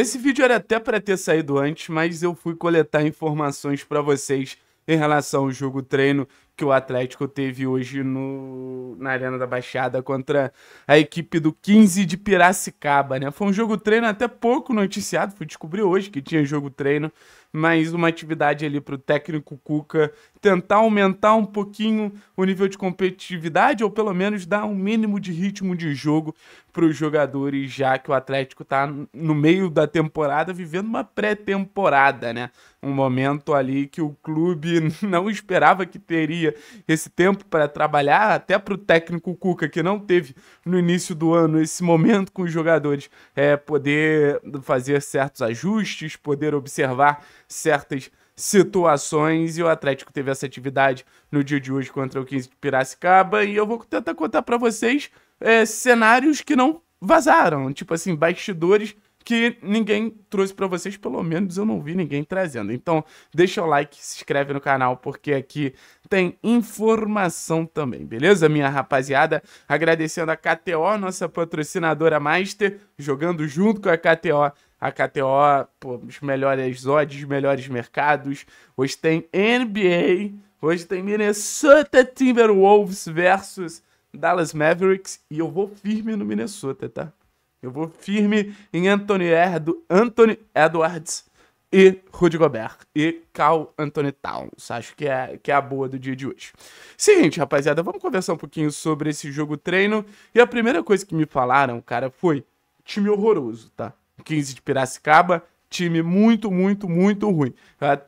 Esse vídeo era até para ter saído antes, mas eu fui coletar informações para vocês em relação ao jogo treino que o Atlético teve hoje no, na Arena da Baixada contra a equipe do 15 de Piracicaba, né? Foi um jogo treino até pouco noticiado, fui descobrir hoje que tinha jogo treino, mas uma atividade ali para o técnico Cuca tentar aumentar um pouquinho o nível de competitividade ou pelo menos dar um mínimo de ritmo de jogo para os jogadores, já que o Atlético está no meio da temporada vivendo uma pré-temporada, né? Um momento ali que o clube não esperava que teria teria esse tempo para trabalhar, até para o técnico Cuca, que não teve no início do ano esse momento com os jogadores, é, poder fazer certos ajustes, poder observar certas situações e o Atlético teve essa atividade no dia de hoje contra o 15 de Piracicaba e eu vou tentar contar para vocês é, cenários que não vazaram, tipo assim, bastidores que ninguém trouxe para vocês, pelo menos eu não vi ninguém trazendo. Então, deixa o like, se inscreve no canal, porque aqui tem informação também, beleza, minha rapaziada? Agradecendo a KTO, nossa patrocinadora master, jogando junto com a KTO. A KTO, pô, os melhores odds, melhores mercados. Hoje tem NBA, hoje tem Minnesota Timberwolves versus Dallas Mavericks e eu vou firme no Minnesota, tá? Eu vou firme em Anthony, Erdo, Anthony Edwards e Rudy Gobert e Cal Anthony Towns. Acho que é, que é a boa do dia de hoje. Seguinte, rapaziada, vamos conversar um pouquinho sobre esse jogo treino. E a primeira coisa que me falaram, cara, foi time horroroso, tá? 15 de Piracicaba, time muito, muito, muito ruim.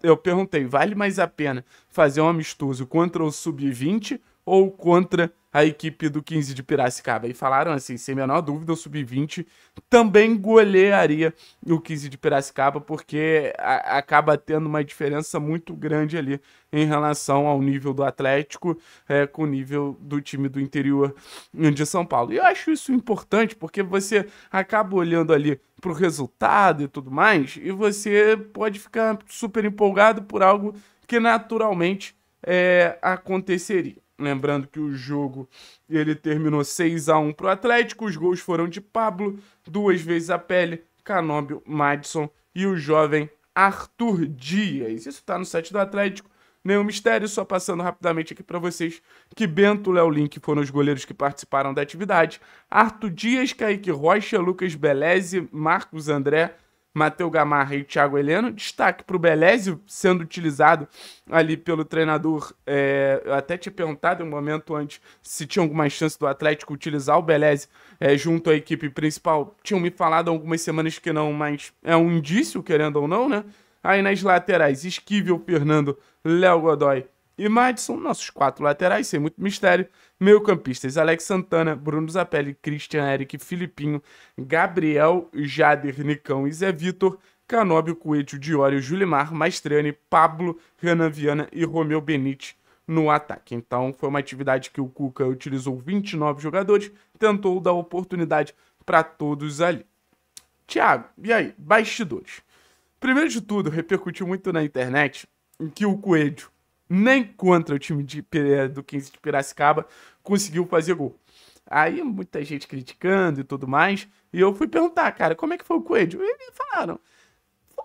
Eu perguntei, vale mais a pena fazer um amistoso contra o Sub-20 ou contra a equipe do 15 de Piracicaba. E falaram assim, sem menor dúvida, o Sub-20 também golearia o 15 de Piracicaba, porque acaba tendo uma diferença muito grande ali em relação ao nível do Atlético é, com o nível do time do interior de São Paulo. E eu acho isso importante, porque você acaba olhando ali para o resultado e tudo mais, e você pode ficar super empolgado por algo que naturalmente é, aconteceria. Lembrando que o jogo ele terminou 6 a 1 para o Atlético. Os gols foram de Pablo, duas vezes a pele, Canóbio, Madison e o jovem Arthur Dias. Isso está no site do Atlético. Nenhum mistério, só passando rapidamente aqui para vocês que Bento, Léo Link foram os goleiros que participaram da atividade. Arthur Dias, Kaique Rocha, Lucas Beleze, Marcos André, Matheus Gamarra e Thiago Heleno. Destaque para o Belésio sendo utilizado ali pelo treinador. É, eu até tinha perguntado um momento antes se tinha alguma chance do Atlético utilizar o Belésio é, junto à equipe principal. Tinham me falado algumas semanas que não, mas é um indício, querendo ou não, né? Aí nas laterais, Esquivel, Fernando, Léo Godoy e Madison, nossos quatro laterais, sem muito mistério. Meio-campistas Alex Santana, Bruno Zapelli, Christian Eric, Filipinho, Gabriel, Jader, Nicão e Zé Vitor. Canóbio, Coelho, Diório, Julimar, Maestrani, Pablo, Renan Viana e Romeu Benite no ataque. Então foi uma atividade que o Cuca utilizou 29 jogadores, tentou dar oportunidade para todos ali. Tiago, e aí? Bastidores. Primeiro de tudo, repercutiu muito na internet que o Coelho nem contra o time de, do 15 de Piracicaba conseguiu fazer gol. Aí muita gente criticando e tudo mais. E eu fui perguntar, cara, como é que foi o Coelho? E me falaram,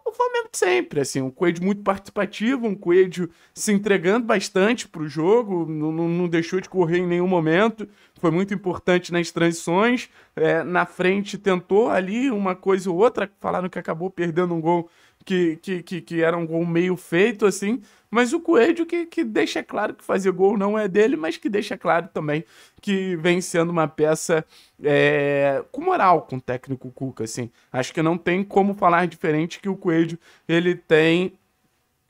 o Flamengo sempre, assim, um Coelho muito participativo, um Coelho se entregando bastante pro jogo, não, não, não, deixou de correr em nenhum momento, foi muito importante nas transições, é, na frente tentou ali uma coisa ou outra, falaram que acabou perdendo um gol que, que, que, que era um gol meio feito, assim. Mas o Coelho que, que deixa claro que fazer gol não é dele, mas que deixa claro também que vem sendo uma peça é, com moral com o técnico Cuca, assim. Acho que não tem como falar diferente que o Coelho, ele tem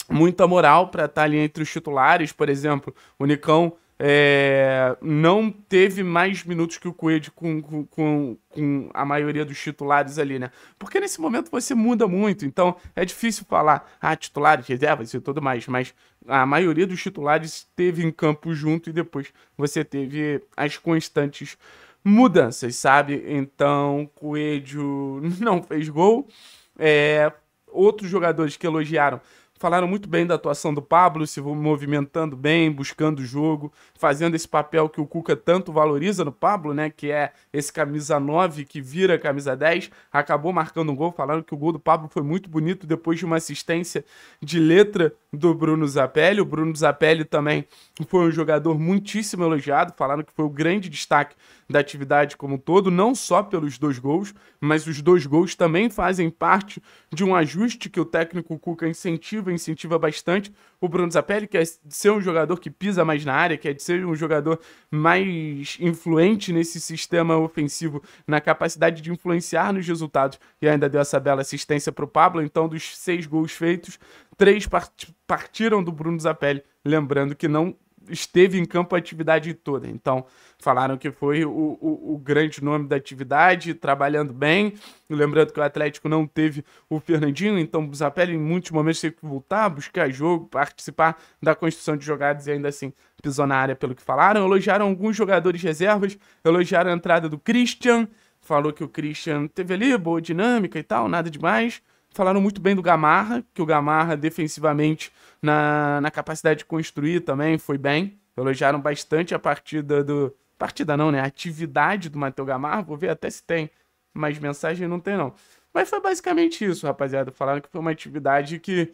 muita moral para estar tá ali entre os titulares, por exemplo, o Nicão é, não teve mais minutos que o Coelho com, com, com, a maioria dos titulares ali, né? Porque nesse momento você muda muito, então é difícil falar, ah, titulares, reservas e tudo mais, mas a maioria dos titulares esteve em campo junto e depois você teve as constantes mudanças, sabe? Então, Coelho não fez gol. É, outros jogadores que elogiaram falaram muito bem da atuação do Pablo, se movimentando bem, buscando o jogo, fazendo esse papel que o Cuca tanto valoriza no Pablo, né? Que é esse camisa 9 que vira camisa 10, acabou marcando um gol. Falaram que o gol do Pablo foi muito bonito depois de uma assistência de letra do Bruno Zapelli. O Bruno Zapelli também foi um jogador muitíssimo elogiado, falaram que foi o grande destaque da atividade como um todo, não só pelos dois gols, mas os dois gols também fazem parte de um ajuste que o técnico Cuca incentiva incentiva bastante o Bruno Zapelli, que é de ser um jogador que pisa mais na área, que é de ser um jogador mais influente nesse sistema ofensivo, na capacidade de influenciar nos resultados, e ainda deu essa bela assistência para o Pablo. Então, dos seis gols feitos, três partiram do Bruno Zapelli, lembrando que não esteve em campo a atividade toda. Então, falaram que foi o, o, o, grande nome da atividade, trabalhando bem. Lembrando que o Atlético não teve o Fernandinho, então o Zapelli em muitos momentos teve que voltar, buscar jogo, participar da construção de jogadas e ainda assim pisou na área pelo que falaram. Elogiaram alguns jogadores reservas, elogiaram a entrada do Christian, falou que o Christian teve ali boa dinâmica e tal, nada demais. Falaram muito bem do Gamarra, que o Gamarra defensivamente na, na capacidade de construir também foi bem. Elogiaram bastante a partida do. Partida não, né? A atividade do Matheus Gamarra. Vou ver até se tem mais mensagem, não tem não. Mas foi basicamente isso, rapaziada. Falaram que foi uma atividade que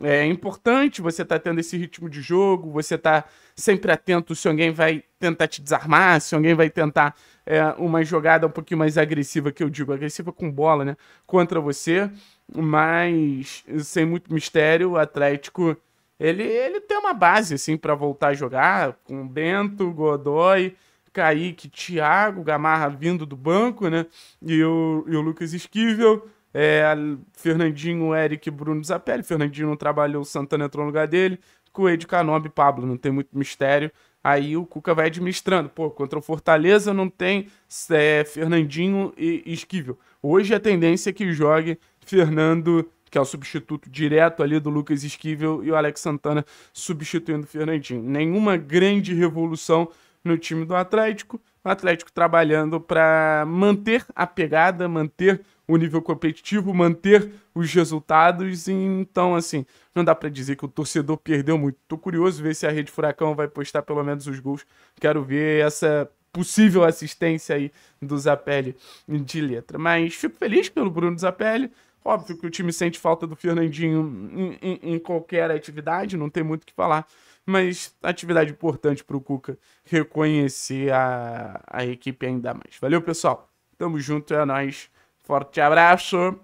é, é importante, você tá tendo esse ritmo de jogo, você tá sempre atento se alguém vai tentar te desarmar, se alguém vai tentar é, uma jogada um pouquinho mais agressiva, que eu digo, agressiva com bola, né? Contra você mas sem muito mistério, o Atlético ele, ele tem uma base assim para voltar a jogar com Bento, Godoy, Kaique, Thiago, Gamarra vindo do banco, né? E o, e o Lucas Esquivel, é, Fernandinho, Eric, Bruno Zapelli. Fernandinho não trabalhou, o Santana entrou no lugar dele. Coelho, Canobi, Pablo, não tem muito mistério. Aí o Cuca vai administrando. Pô, contra o Fortaleza não tem é, Fernandinho e Esquivel. Hoje a tendência é que jogue Fernando, que é o substituto direto ali do Lucas Esquivel, e o Alex Santana substituindo o Fernandinho. Nenhuma grande revolução no time do Atlético. O Atlético trabalhando para manter a pegada, manter o nível competitivo, manter os resultados. Então, assim, não dá para dizer que o torcedor perdeu muito. Tô curioso ver se a Rede Furacão vai postar pelo menos os gols. Quero ver essa possível assistência aí do Zapelli de letra. Mas fico feliz pelo Bruno Zapelli. Óbvio que o time sente falta do Fernandinho em, em, em qualquer atividade, não tem muito o que falar. Mas atividade importante para o Cuca reconhecer a, a equipe ainda mais. Valeu, pessoal. Tamo junto, é nóis. Forte abraço.